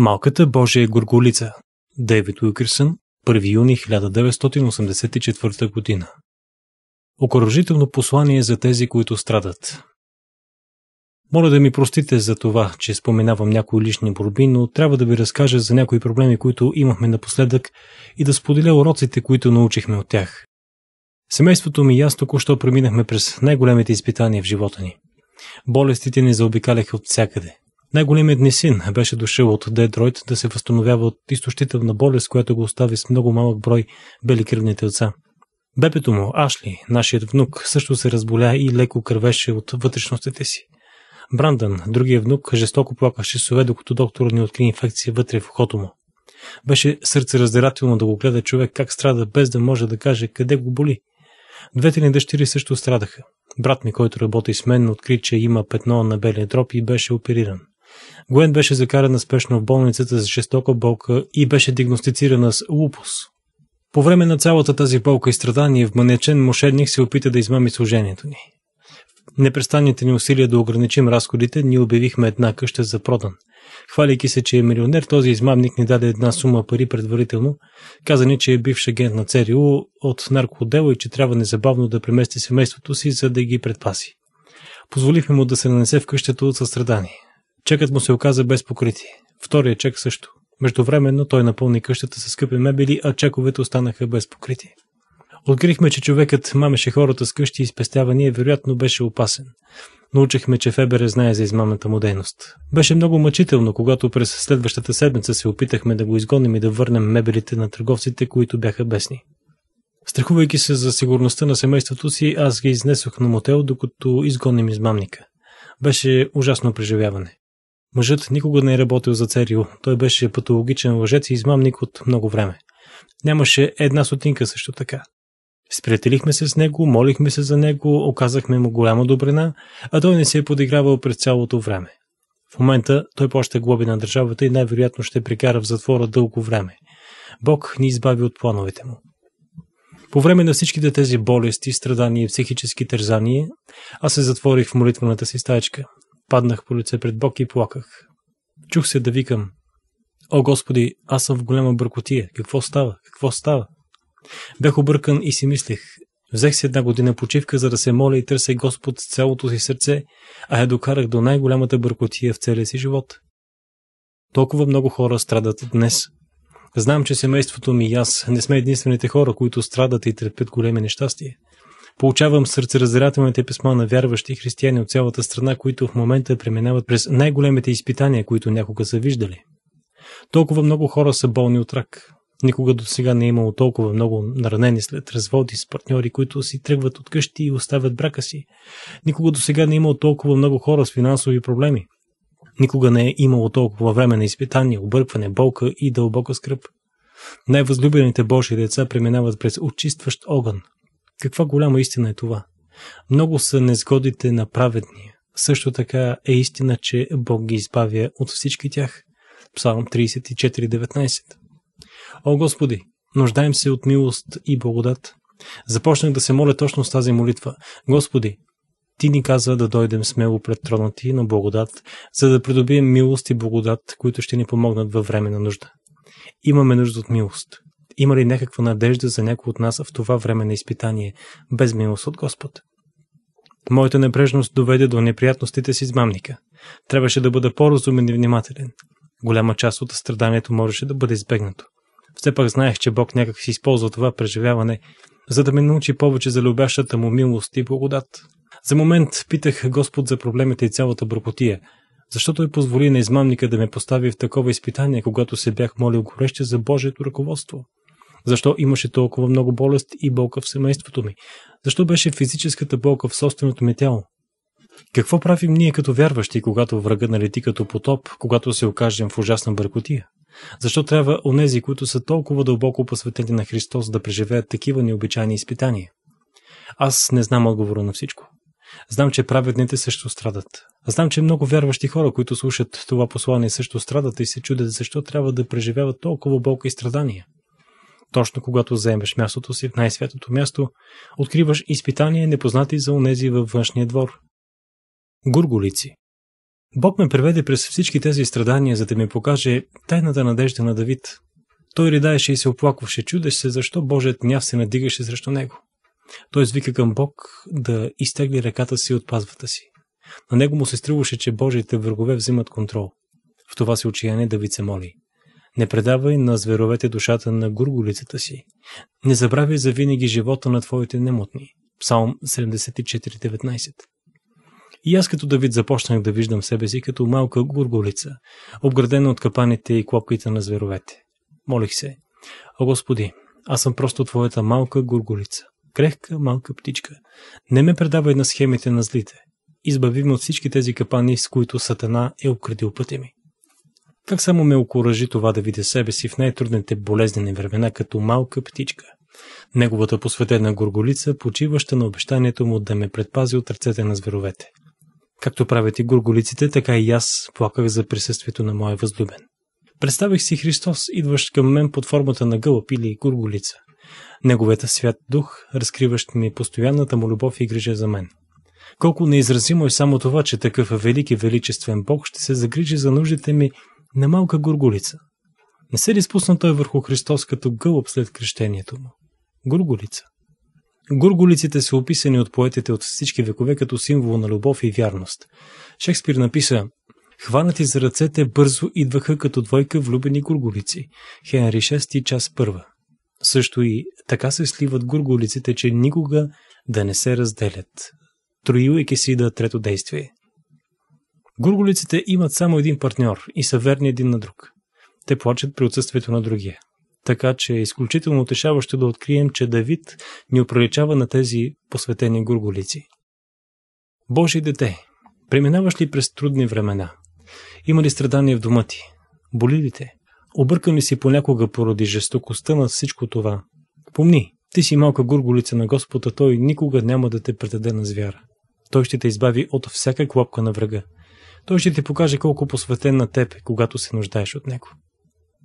Малката Божия горголица Дейвид Уикърсън, 1 юни 1984 година. Окоръжително послание за тези, които страдат. Моля да ми простите за това, че споменавам някои лични борби, но трябва да ви разкажа за някои проблеми, които имахме напоследък и да споделя уроците, които научихме от тях. Семейството ми и аз току-що преминахме през най-големите изпитания в живота ни. Болестите ни заобикаляха от всякъде – най-големият ни син беше дошъл от Детройт да се възстановява от изтощителна болест, която го остави с много малък брой бели кръвни телца. Бебето му, Ашли, нашият внук, също се разболя и леко кървеше от вътрешностите си. Брандън, другия внук, жестоко плакаше сове, докато доктор не откри инфекция вътре в ухото му. Беше сърцераздирателно да го гледа човек как страда, без да може да каже къде го боли. Двете ни дъщери също страдаха. Брат ми, който работи с мен, откри, че има петно на белия дроп и беше опериран. Гуен беше закарана спешно в болницата за жестока болка и беше диагностицирана с лупус. По време на цялата тази болка и страдание, вманечен мошенник се опита да измами служението ни. В непрестанните ни усилия да ограничим разходите, ние обявихме една къща за продан. Хваляйки се, че е милионер, този измамник ни даде една сума пари предварително. Каза ни, че е бивш агент на ЦРУ от наркодело и че трябва незабавно да премести семейството си, за да ги предпаси. Позволихме му да се нанесе в къщата от състрадание. Чекът му се оказа без покритие. Втория чек също. Междувременно той напълни къщата с скъпи мебели, а чековете останаха без покритие. Открихме, че човекът мамеше хората с къщи и спестявания, вероятно беше опасен. Научихме, че Фебере знае за измамната му дейност. Беше много мъчително, когато през следващата седмица се опитахме да го изгоним и да върнем мебелите на търговците, които бяха бесни. Страхувайки се за сигурността на семейството си, аз ги изнесох на мотел, докато изгоним измамника. Беше ужасно преживяване. Мъжът никога не е работил за ЦРУ. Той беше патологичен лъжец и измамник от много време. Нямаше една сотинка също така. Сприятелихме се с него, молихме се за него, оказахме му голяма добрина, а той не се е подигравал през цялото време. В момента той плаща глоби на държавата и най-вероятно ще прекара в затвора дълго време. Бог ни избави от плановете му. По време на всичките тези болести, страдания и психически тързания, аз се затворих в молитвената си стачка. Паднах по лице пред Бог и плаках. Чух се да викам. О, Господи, аз съм в голяма бъркотия. Какво става? Какво става? Бях объркан и си мислех. Взех си една година почивка, за да се моля и търся Господ с цялото си сърце, а я докарах до най-голямата бъркотия в целия си живот. Толкова много хора страдат днес. Знам, че семейството ми и аз не сме единствените хора, които страдат и търпят големи нещастия. Получавам сърцераздирателните писма на вярващи християни от цялата страна, които в момента преминават през най-големите изпитания, които някога са виждали. Толкова много хора са болни от рак. Никога до сега не е имало толкова много наранени след разводи с партньори, които си тръгват от къщи и оставят брака си. Никога до сега не е имало толкова много хора с финансови проблеми. Никога не е имало толкова време на изпитание, объркване, болка и дълбока скръп. Най-възлюбените Божи деца преминават през очистващ огън – каква голяма истина е това? Много са незгодите на праведния. Също така е истина, че Бог ги избавя от всички тях. Псалм 34.19 О Господи, нуждаем се от милост и благодат. Започнах да се моля точно с тази молитва. Господи, ти ни каза да дойдем смело пред трона ти на благодат, за да придобием милост и благодат, които ще ни помогнат във време на нужда. Имаме нужда от милост. Има ли някаква надежда за някой от нас в това време на изпитание, без милост от Господ? Моята небрежност доведе до неприятностите си с мамника. Трябваше да бъда по-разумен и внимателен. Голяма част от страданието можеше да бъде избегнато. Все пак знаех, че Бог някак си използва това преживяване, за да ме научи повече за любящата му милост и благодат. За момент питах Господ за проблемите и цялата бъркотия, защото той позволи на измамника да ме постави в такова изпитание, когато се бях молил гореще за Божието ръководство. Защо имаше толкова много болест и болка в семейството ми? Защо беше физическата болка в собственото ми тяло? Какво правим ние като вярващи, когато врага налети като потоп, когато се окажем в ужасна бъркотия? Защо трябва онези, които са толкова дълбоко посветени на Христос, да преживеят такива необичайни изпитания? Аз не знам отговора на всичко. Знам, че праведните също страдат. Знам, че много вярващи хора, които слушат това послание, също страдат и се чудят защо трябва да преживяват толкова болка и страдания. Точно когато заемеш мястото си в най-светото място, откриваш изпитания непознати за онези във външния двор. Гурголици Бог ме преведе през всички тези страдания, за да ми покаже тайната надежда на Давид. Той ридаеше и се оплакваше, чудеше се защо Божият няв се надигаше срещу него. Той извика към Бог да изтегли ръката си от пазвата си. На него му се струваше, че Божиите врагове взимат контрол. В това се отчаяние Давид се моли – не предавай на зверовете душата на гурголицата си. Не забравяй за винаги живота на твоите немотни. Псалм 74.19 И аз като Давид започнах да виждам себе си като малка гурголица, обградена от капаните и клопките на зверовете. Молих се. О Господи, аз съм просто твоята малка гурголица. Крехка малка птичка. Не ме предавай на схемите на злите. Избави ме от всички тези капани, с които Сатана е обкрадил пътя ми. Как само ме окоръжи това да видя себе си в най-трудните болезнени времена като малка птичка. Неговата посветена горголица, почиваща на обещанието му да ме предпази от ръцете на зверовете. Както правят и горголиците, така и аз плаках за присъствието на моя възлюбен. Представих си Христос, идващ към мен под формата на гълъб или горголица. Неговата свят дух, разкриващ ми постоянната му любов и грижа за мен. Колко неизразимо е само това, че такъв велик и величествен Бог ще се загрижи за нуждите ми на малка горгулица. Не се ли спусна той върху Христос като гълъб след крещението му? Горгулица. Горголиците са описани от поетите от всички векове като символ на любов и вярност. Шекспир написа Хванати за ръцете бързо идваха като двойка влюбени горголици. Хенри 6 час 1. Също и така се сливат горголиците, че никога да не се разделят. си да трето действие. Гурголиците имат само един партньор и са верни един на друг. Те плачат при отсъствието на другия. Така че е изключително утешаващо да открием, че Давид ни оприличава на тези посветени гурголици. Божи дете, преминаваш ли през трудни времена? Има ли страдания в дома ти? Боли ли те? Объркан ли си понякога поради жестокостта на всичко това? Помни, ти си малка гурголица на Господа, Той никога няма да те предаде на звяра. Той ще те избави от всяка клопка на врага. Той ще ти покаже колко посветен на теб е, когато се нуждаеш от него.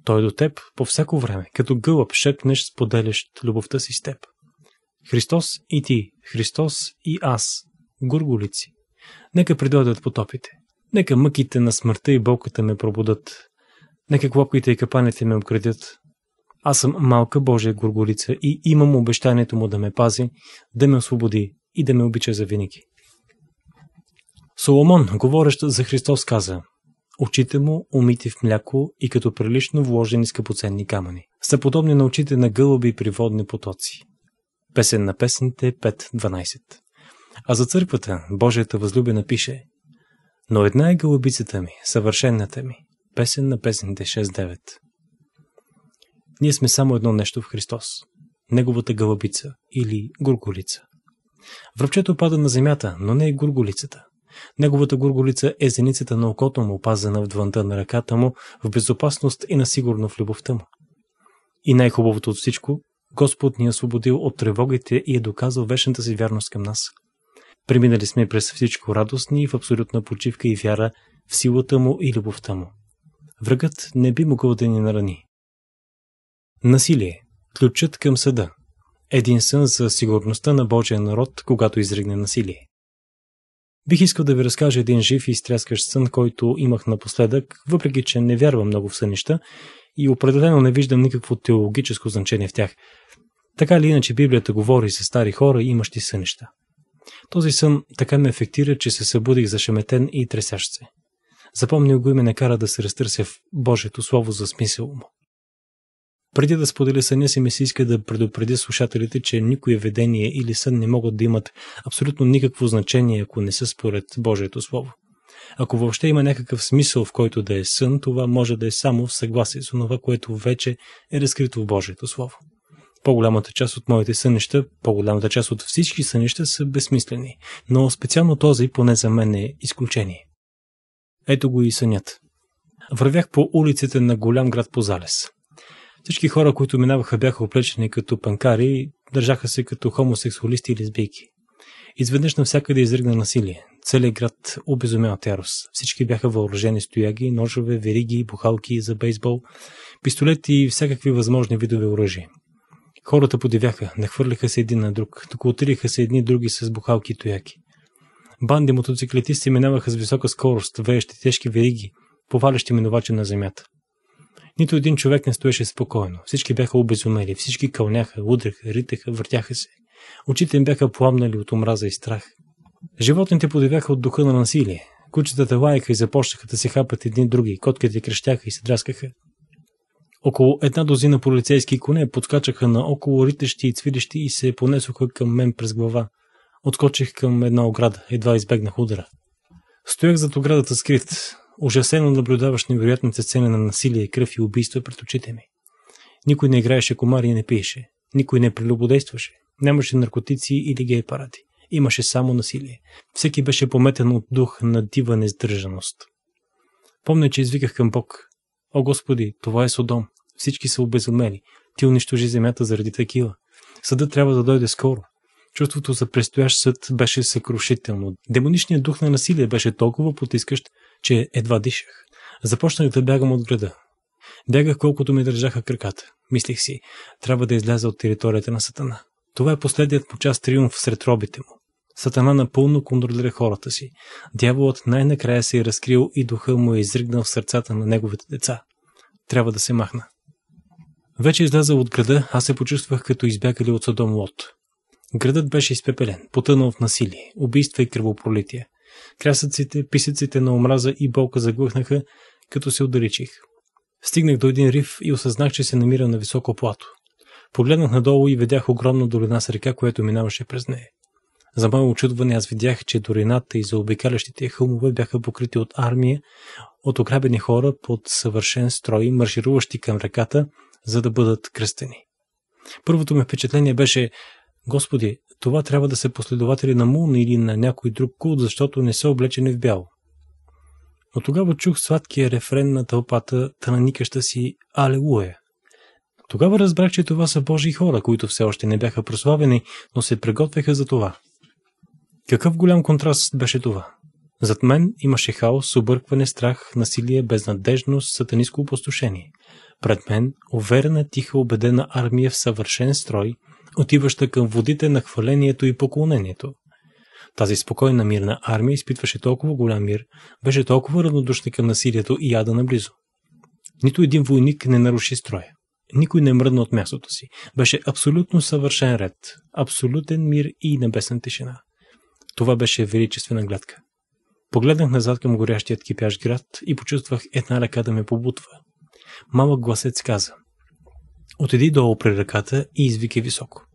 Той до теб по всяко време, като гълъб шепнеш, споделящ любовта си с теб. Христос и ти, Христос и аз, горголици. Нека придойдат потопите. Нека мъките на смъртта и болката ме пробудат. Нека клопките и капаните ме обградят. Аз съм малка Божия горголица и имам обещанието му да ме пази, да ме освободи и да ме обича за винаги. Соломон, говорещ за Христос, каза Очите му, умити в мляко и като прилично вложени скъпоценни камъни, са подобни на очите на гълъби при водни потоци. Песен на песните 5.12 А за църквата Божията възлюбена пише Но една е гълъбицата ми, съвършенната ми. Песен на песните 6.9 Ние сме само едно нещо в Христос. Неговата гълъбица или горголица. Връбчето пада на земята, но не е горголицата. Неговата горголица е зеницата на окото му, пазена в двънта на ръката му, в безопасност и насигурно в любовта му. И най-хубавото от всичко, Господ ни е освободил от тревогите и е доказал вечната си вярност към нас. Преминали сме през всичко радостни и в абсолютна почивка и вяра в силата му и любовта му. Врагът не би могъл да ни нарани. Насилие. Ключът към съда. Един сън за сигурността на Божия народ, когато изригне насилие. Бих искал да ви разкажа един жив и изтряскащ сън, който имах напоследък, въпреки че не вярвам много в сънища и определено не виждам никакво теологическо значение в тях. Така или иначе Библията говори за стари хора, имащи сънища. Този сън така ме ефектира, че се събудих зашеметен и тресящ се. Запомнил го и ме накара да се разтърся в Божието Слово за смисъл му. Преди да сподели съня си ми се иска да предупреди слушателите, че никое видение или сън не могат да имат абсолютно никакво значение, ако не са според Божието Слово. Ако въобще има някакъв смисъл, в който да е сън, това може да е само в съгласие с това, което вече е разкрито в Божието Слово. По-голямата част от моите сънища, по-голямата част от всички сънища са безсмислени, но специално този поне за мен е изключение. Ето го и сънят. Вървях по улиците на голям град по залез. Всички хора, които минаваха, бяха облечени като панкари, държаха се като хомосексуалисти и лесбийки. Изведнъж навсякъде изригна насилие. Целият град обезумя от ярост. Всички бяха въоръжени стояги, ножове, вериги, бухалки за бейсбол, пистолети и всякакви възможни видове оръжия. Хората подивяха, нахвърлиха се един на друг, доколотириха се едни други с бухалки и тояки. Банди мотоциклетисти минаваха с висока скорост, веещи тежки вериги, повалящи минувачи на земята. Нито един човек не стоеше спокойно. Всички бяха обезумели, всички кълняха, удряха, ритаха, въртяха се. Очите им бяха пламнали от омраза и страх. Животните подивяха от духа на насилие. Кучетата лаяха и започнаха да се хапат едни други, котките крещяха и се драскаха. Около една дозина полицейски коне подкачаха на около ритещи и цвилищи и се понесоха към мен през глава. Откочих към една ограда, едва избегнах удара. Стоях зад оградата скрит. Ужасено наблюдаваш невероятните сцени на насилие, кръв и убийства пред очите ми. Никой не играеше комари и не пиеше. Никой не прелюбодействаше. Нямаше наркотици или гей парати. Имаше само насилие. Всеки беше пометен от дух на дива нездържаност. Помня, че извиках към Бог. О, Господи, това е Содом. Всички са обезумели. Ти унищожи земята заради такива. Съдът трябва да дойде скоро. Чувството за предстоящ съд беше съкрушително. Демоничният дух на насилие беше толкова потискащ, че едва дишах. Започнах да бягам от града. Бягах колкото ми държаха краката. Мислих си, трябва да изляза от територията на Сатана. Това е последният по част триумф сред робите му. Сатана напълно контролира хората си. Дяволът най-накрая се е разкрил и духа му е изригнал в сърцата на неговите деца. Трябва да се махна. Вече излязъл от града, аз се почувствах като избягали от Содом Лот. Градът беше изпепелен, потънал в насилие, убийства и кръвопролития. Крясъците, писъците на омраза и болка заглъхнаха, като се отдалечих. Стигнах до един риф и осъзнах, че се намира на високо плато. Погледнах надолу и видях огромна долина с река, която минаваше през нея. За мое очудване аз видях, че долината и заобикалящите хълмове бяха покрити от армия, от ограбени хора под съвършен строй, маршируващи към реката, за да бъдат кръстени. Първото ми впечатление беше Господи, това трябва да са последователи на Мун или на някой друг култ, защото не са облечени в бяло. Но тогава чух сладкия рефрен на тълпата, никаща си Алелуя. Тогава разбрах, че това са Божи хора, които все още не бяха прославени, но се приготвяха за това. Какъв голям контраст беше това? Зад мен имаше хаос, объркване, страх, насилие, безнадежност, сатаниско опустошение. Пред мен уверена, тиха, убедена армия в съвършен строй – отиваща към водите на хвалението и поклонението. Тази спокойна мирна армия изпитваше толкова голям мир, беше толкова равнодушна към насилието и яда наблизо. Нито един войник не наруши строя. Никой не мръдна от мястото си. Беше абсолютно съвършен ред, абсолютен мир и небесна тишина. Това беше величествена гледка. Погледнах назад към горящият кипящ град и почувствах една ръка да ме побутва. Малък гласец каза Отиди долу при ръката и извики високо.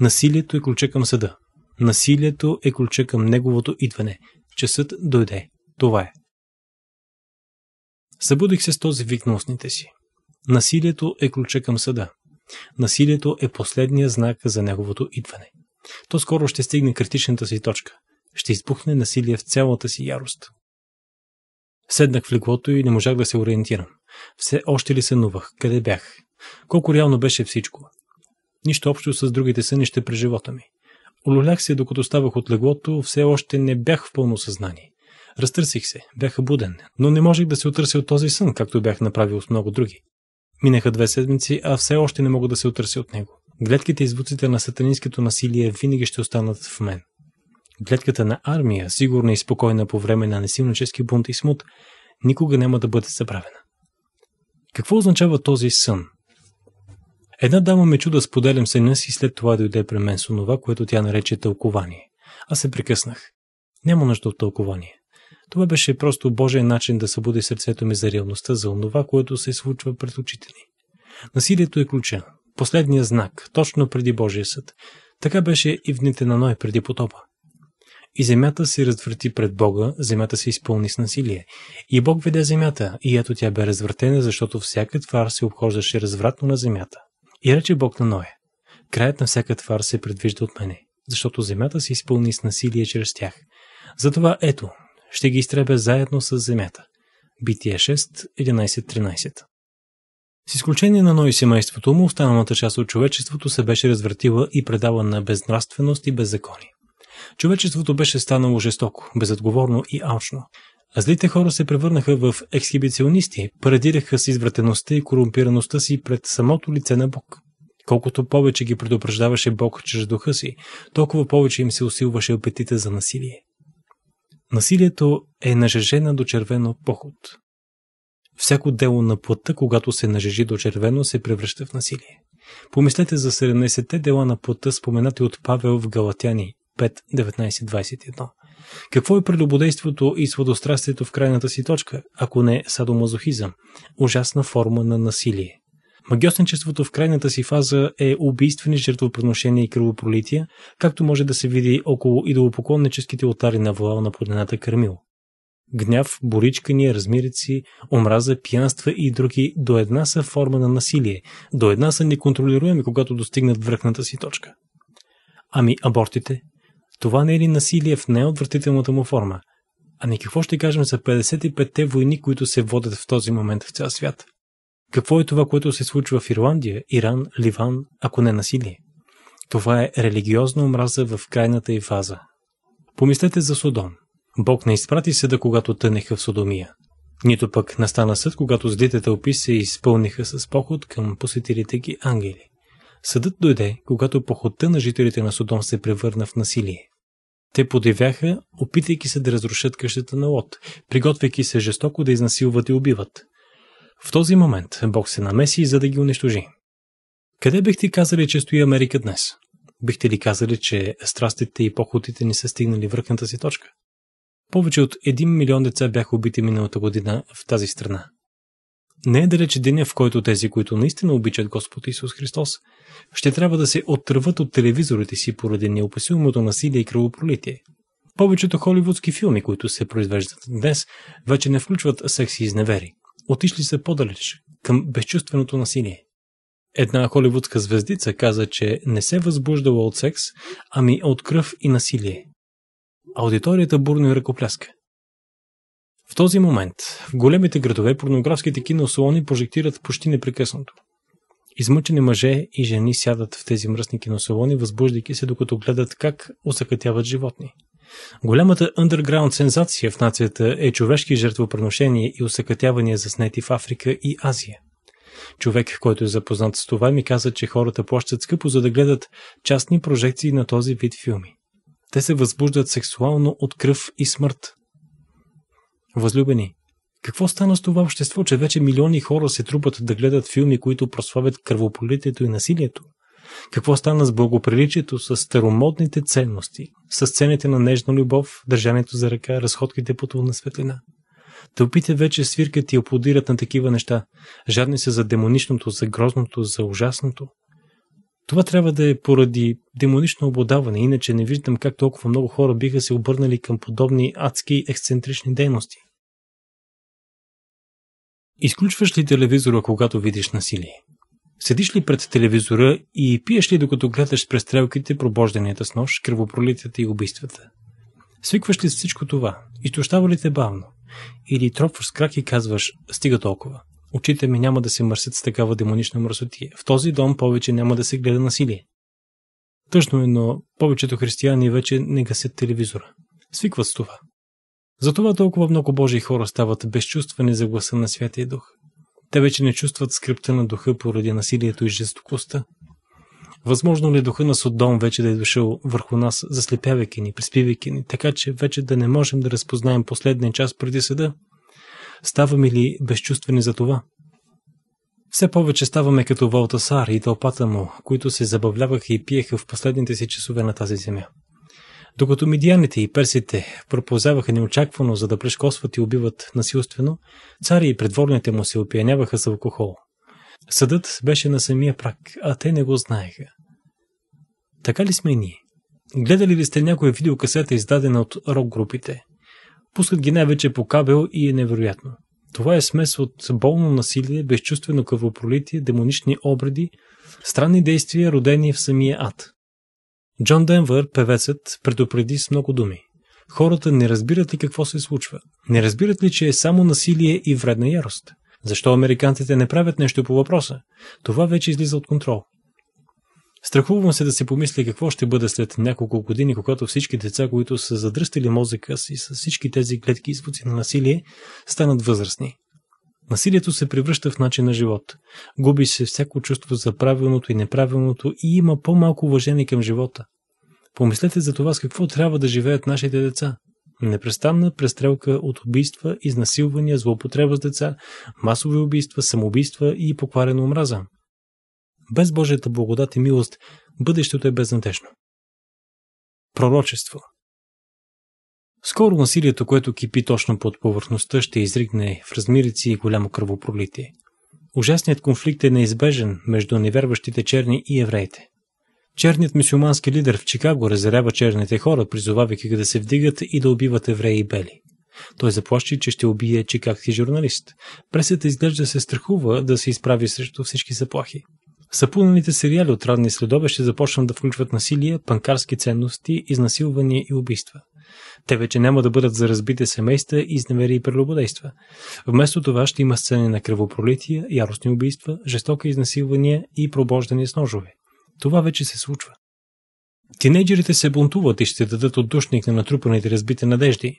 Насилието е ключе към съда. Насилието е ключе към неговото идване. Часът дойде. Това е. Събудих се с този вик на устните си. Насилието е ключе към съда. Насилието е последния знак за неговото идване. То скоро ще стигне критичната си точка. Ще избухне насилие в цялата си ярост. Седнах в леглото и не можах да се ориентирам. Все още ли сънувах? Къде бях? Колко реално беше всичко. Нищо общо с другите сънища през живота ми. Олюлях се, докато ставах от леглото, все още не бях в пълно съзнание. Разтърсих се, бях буден, но не можех да се отърся от този сън, както бях направил с много други. Минаха две седмици, а все още не мога да се отърся от него. Гледките и звуците на сатанинското насилие винаги ще останат в мен. Гледката на армия, сигурна и спокойна по време на несилнически бунт и смут, никога няма да бъде забравена. Какво означава този сън? Една дама ме чуда споделям сена си и след това дойде при мен с онова, което тя нарече тълкование. Аз се прекъснах. Няма нужда от тълкование. Това беше просто Божия начин да събуди сърцето ми за реалността, за онова, което се случва пред очите ни. Насилието е ключа, последния знак, точно преди Божия съд. Така беше и в дните на Ной преди потопа. И земята се развърти пред Бога, земята се изпълни с насилие. И Бог веде земята, и ето тя бе развъртена, защото всяка твар се обхождаше развратно на земята. И рече е Бог на Ноя, краят на всяка твар се предвижда от мене, защото земята се изпълни с насилие чрез тях. Затова ето, ще ги изтребя заедно с земята. Бития 6, 11-13 С изключение на Ной семейството му, останалата част от човечеството се беше развратила и предала на безнравственост и беззакони. Човечеството беше станало жестоко, безотговорно и алчно а злите хора се превърнаха в ексхибиционисти, парадираха с извратеността и корумпираността си пред самото лице на Бог. Колкото повече ги предупреждаваше Бог чрез духа си, толкова повече им се усилваше апетита за насилие. Насилието е нажежена до червено поход. Всяко дело на плътта, когато се нажежи до червено, се превръща в насилие. Помислете за 17-те дела на плътта, споменати от Павел в Галатяни 5.19.21. Какво е прелюбодейството и сводострастието в крайната си точка, ако не е садомазохизъм? Ужасна форма на насилие. Магиосничеството в крайната си фаза е убийствени жертвоприношения и кръвопролития, както може да се види около идолопоклонническите отари на Валал на планината Кърмил. Гняв, боричкания, размирици, омраза, пиянства и други до една са форма на насилие, до една са неконтролируеми, когато достигнат връхната си точка. Ами абортите? Това не е ли насилие в най-отвратителната му форма? А не какво ще кажем за 55-те войни, които се водят в този момент в цял свят? Какво е това, което се случва в Ирландия, Иран, Ливан, ако не насилие? Това е религиозна омраза в крайната и фаза. Помислете за Содом. Бог не изпрати седа, когато тънеха в Содомия. Нито пък настана съд, когато злите тълпи се изпълниха с поход към посетилите ги ангели. Съдът дойде, когато похота на жителите на Содом се превърна в насилие. Те подивяха, опитайки се да разрушат къщата на Лот, приготвяйки се жестоко да изнасилват и убиват. В този момент Бог се намеси, за да ги унищожи. Къде бихте казали, че стои Америка днес? Бихте ли казали, че страстите и похотите не са стигнали върхната си точка? Повече от 1 милион деца бяха убити миналата година в тази страна. Не е далеч деня, в който тези, които наистина обичат Господ Исус Христос, ще трябва да се отърват от телевизорите си поради неопасимото насилие и кръвопролитие. Повечето холивудски филми, които се произвеждат днес, вече не включват секс и изневери. Отишли са по-далеч, към безчувственото насилие. Една холивудска звездица каза, че не се възбуждала от секс, ами от кръв и насилие. Аудиторията бурно и ръкопляска. В този момент в големите градове порнографските киносалони прожектират почти непрекъснато. Измъчени мъже и жени сядат в тези мръсни киносалони, възбуждайки се докато гледат как осъкътяват животни. Голямата underground сензация в нацията е човешки жертвоприношения и осъкътявания заснети в Африка и Азия. Човек, който е запознат с това, ми каза, че хората плащат скъпо, за да гледат частни прожекции на този вид филми. Те се възбуждат сексуално от кръв и смърт. Възлюбени, какво стана с това общество, че вече милиони хора се трупат да гледат филми, които прославят кръвополитието и насилието? Какво стана с благоприличието, с старомодните ценности, с сцените на нежна любов, държането за ръка, разходките по на светлина? Тълпите вече свиркат и аплодират на такива неща. Жадни са за демоничното, за грозното, за ужасното. Това трябва да е поради демонично обладаване, иначе не виждам как толкова много хора биха се обърнали към подобни адски ексцентрични дейности. Изключваш ли телевизора, когато видиш насилие? Седиш ли пред телевизора и пиеш ли докато гледаш престрелките, пробожданията с нож, кръвопролитията и убийствата? Свикваш ли с всичко това? Изтощава ли те бавно? Или тропваш с крак и казваш, стига толкова? Очите ми няма да се мърсят с такава демонична мръсотия. В този дом повече няма да се гледа насилие. Тъжно е, но повечето християни вече не гасят телевизора. Свикват с това. Затова толкова много Божии хора стават безчувствени за гласа на Святия Дух. Те вече не чувстват скрипта на духа поради насилието и жестокостта. Възможно ли духа на Содом вече да е дошъл върху нас, заслепявайки ни, приспивайки ни, така че вече да не можем да разпознаем последния час преди съда? ставаме ли безчувствени за това? Все повече ставаме като Валтасар и тълпата му, които се забавляваха и пиеха в последните си часове на тази земя. Докато медианите и персите пропозяваха неочаквано, за да прешкосват и убиват насилствено, цари и предворните му се опияняваха с алкохол. Съдът беше на самия прак, а те не го знаеха. Така ли сме и ние? Гледали ли сте някоя видеокасета, издадена от рок-групите? Пускат ги най-вече по кабел и е невероятно. Това е смес от болно насилие, безчувствено кръвопролитие, демонични обреди, странни действия, родени в самия ад. Джон Денвър, певецът, предупреди с много думи. Хората не разбират ли какво се случва? Не разбират ли, че е само насилие и вредна ярост? Защо американците не правят нещо по въпроса? Това вече излиза от контрол. Страхувам се да си помисли какво ще бъде след няколко години, когато всички деца, които са задръстили мозъка си с всички тези клетки и звуци на насилие, станат възрастни. Насилието се превръща в начин на живот. Губи се всяко чувство за правилното и неправилното и има по-малко уважение към живота. Помислете за това с какво трябва да живеят нашите деца. Непрестанна престрелка от убийства, изнасилвания, злоупотреба с деца, масови убийства, самоубийства и покварена омраза. Без Божията благодат и милост, бъдещето е безнадежно. Пророчество Скоро насилието, което кипи точно под повърхността, ще изригне в размирици и голямо кръвопролитие. Ужасният конфликт е неизбежен между невярващите черни и евреите. Черният мусулмански лидер в Чикаго разрява черните хора, призовавайки ги да се вдигат и да убиват евреи и бели. Той заплащи, че ще убие чикагски журналист. Пресът изглежда се страхува да се изправи срещу всички заплахи. Сапунаните сериали от радни следове ще започнат да включват насилие, панкарски ценности, изнасилвания и убийства. Те вече няма да бъдат за разбите семейства, изневери и прелюбодейства. Вместо това ще има сцени на кръвопролития, яростни убийства, жестоки изнасилвания и пробождане с ножове. Това вече се случва. Тинейджерите се бунтуват и ще дадат отдушник на натрупаните разбите надежди.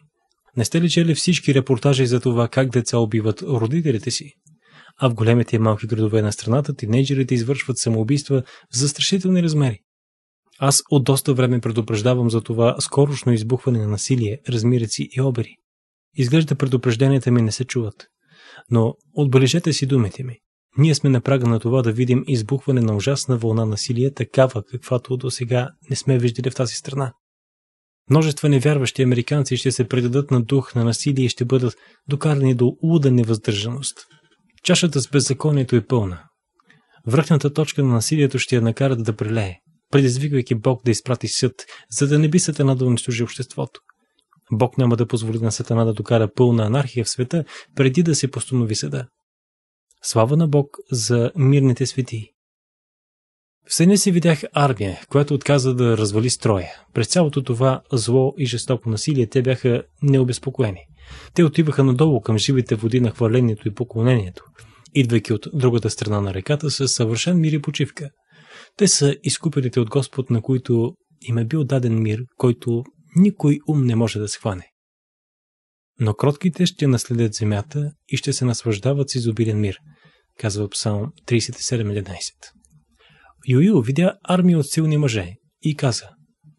Не сте ли чели всички репортажи за това как деца убиват родителите си? а в големите и малки градове на страната тинейджерите извършват самоубийства в застрашителни размери. Аз от доста време предупреждавам за това скорошно избухване на насилие, размирици и обери. Изглежда предупрежденията ми не се чуват. Но отбележете си думите ми. Ние сме на прага на това да видим избухване на ужасна вълна насилие, такава каквато до сега не сме виждали в тази страна. Множество невярващи американци ще се предадат на дух на насилие и ще бъдат докарани до луда невъздържаност. Чашата с беззаконието е пълна. Връхната точка на насилието ще я накарат да прелее, предизвиквайки Бог да изпрати съд, за да не би сатана да унищожи обществото. Бог няма да позволи на сатана да докара пълна анархия в света, преди да се постанови съда. Слава на Бог за мирните светии. В съня си видях армия, която отказа да развали строя. През цялото това зло и жестоко насилие те бяха необезпокоени. Те отиваха надолу към живите води на хвалението и поклонението, идвайки от другата страна на реката с съвършен мир и почивка. Те са изкупените от Господ, на които им е бил даден мир, който никой ум не може да схване. Но кротките ще наследят земята и ще се наслаждават с изобилен мир, казва Псалм 37.11. Юю видя армия от силни мъже и каза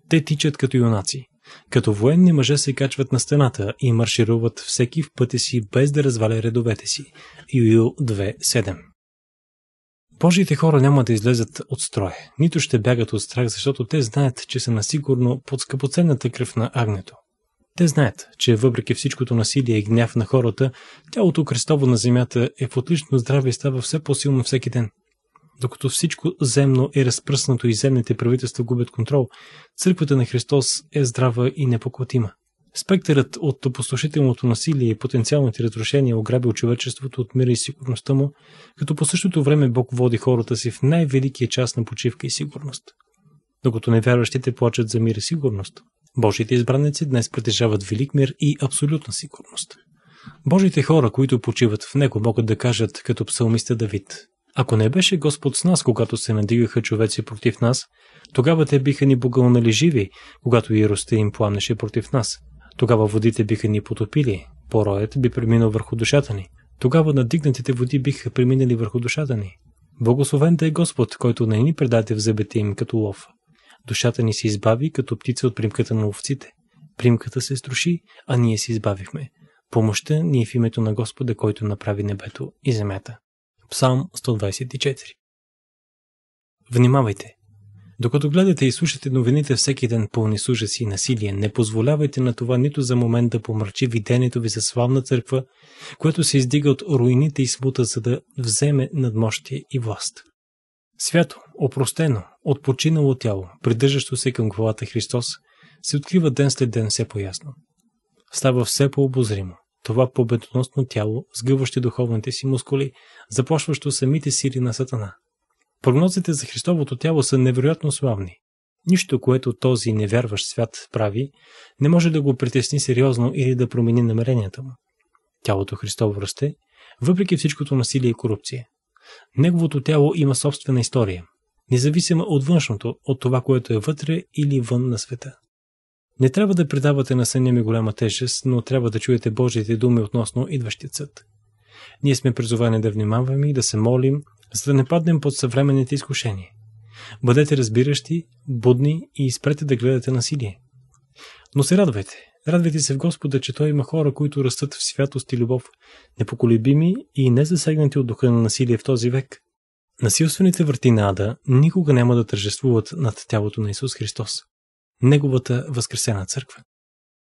Те тичат като юнаци. Като военни мъже се качват на стената и маршируват всеки в пътя си без да разваля редовете си. Юю 2.7 Божите хора няма да излезат от строя, нито ще бягат от страх, защото те знаят, че са насигурно под скъпоценната кръв на агнето. Те знаят, че въпреки всичкото насилие и гняв на хората, тялото крестово на земята е в отлично здраве и става все по-силно всеки ден – докато всичко земно е разпръснато и земните правителства губят контрол, църквата на Христос е здрава и непоклатима. Спектърът от опустошителното насилие и потенциалните разрушения ограбил човечеството от мира и сигурността му, като по същото време Бог води хората си в най-великия част на почивка и сигурност. Докато невярващите плачат за мир и сигурност, Божите избранници днес притежават велик мир и абсолютна сигурност. Божите хора, които почиват в него, могат да кажат, като псалмиста Давид, ако не беше Господ с нас, когато се надигаха човеци против нас, тогава те биха ни богълнали живи, когато яростта им пламнеше против нас. Тогава водите биха ни потопили, пороят би преминал върху душата ни. Тогава надигнатите води биха преминали върху душата ни. Благословен да е Господ, който не ни предаде в зъбите им като лов. Душата ни се избави като птица от примката на овците. Примката се струши, а ние се избавихме. Помощта ни е в името на Господа, който направи небето и земята. Псалм 124 Внимавайте! Докато гледате и слушате новините всеки ден пълни с ужас и насилие, не позволявайте на това нито за момент да помърчи видението ви за славна църква, което се издига от руините и смута, за да вземе надмощие и власт. Свято, опростено, отпочинало тяло, придържащо се към главата Христос, се открива ден след ден все по-ясно. Става все по-обозримо това победоносно тяло, сгъващи духовните си мускули, започващо самите сили на Сатана. Прогнозите за Христовото тяло са невероятно славни. Нищо, което този невярващ свят прави, не може да го притесни сериозно или да промени намеренията му. Тялото Христово расте, въпреки всичкото насилие и корупция. Неговото тяло има собствена история, независима от външното, от това, което е вътре или вън на света. Не трябва да предавате на съня ми голяма тежест, но трябва да чуете Божиите думи относно идващият съд. Ние сме призовани да внимаваме и да се молим, за да не паднем под съвременните изкушения. Бъдете разбиращи, будни и спрете да гледате насилие. Но се радвайте. Радвайте се в Господа, че Той има хора, които растат в святост и любов, непоколебими и не засегнати от духа на насилие в този век. Насилствените върти на Ада никога няма да тържествуват над тялото на Исус Христос неговата възкресена църква.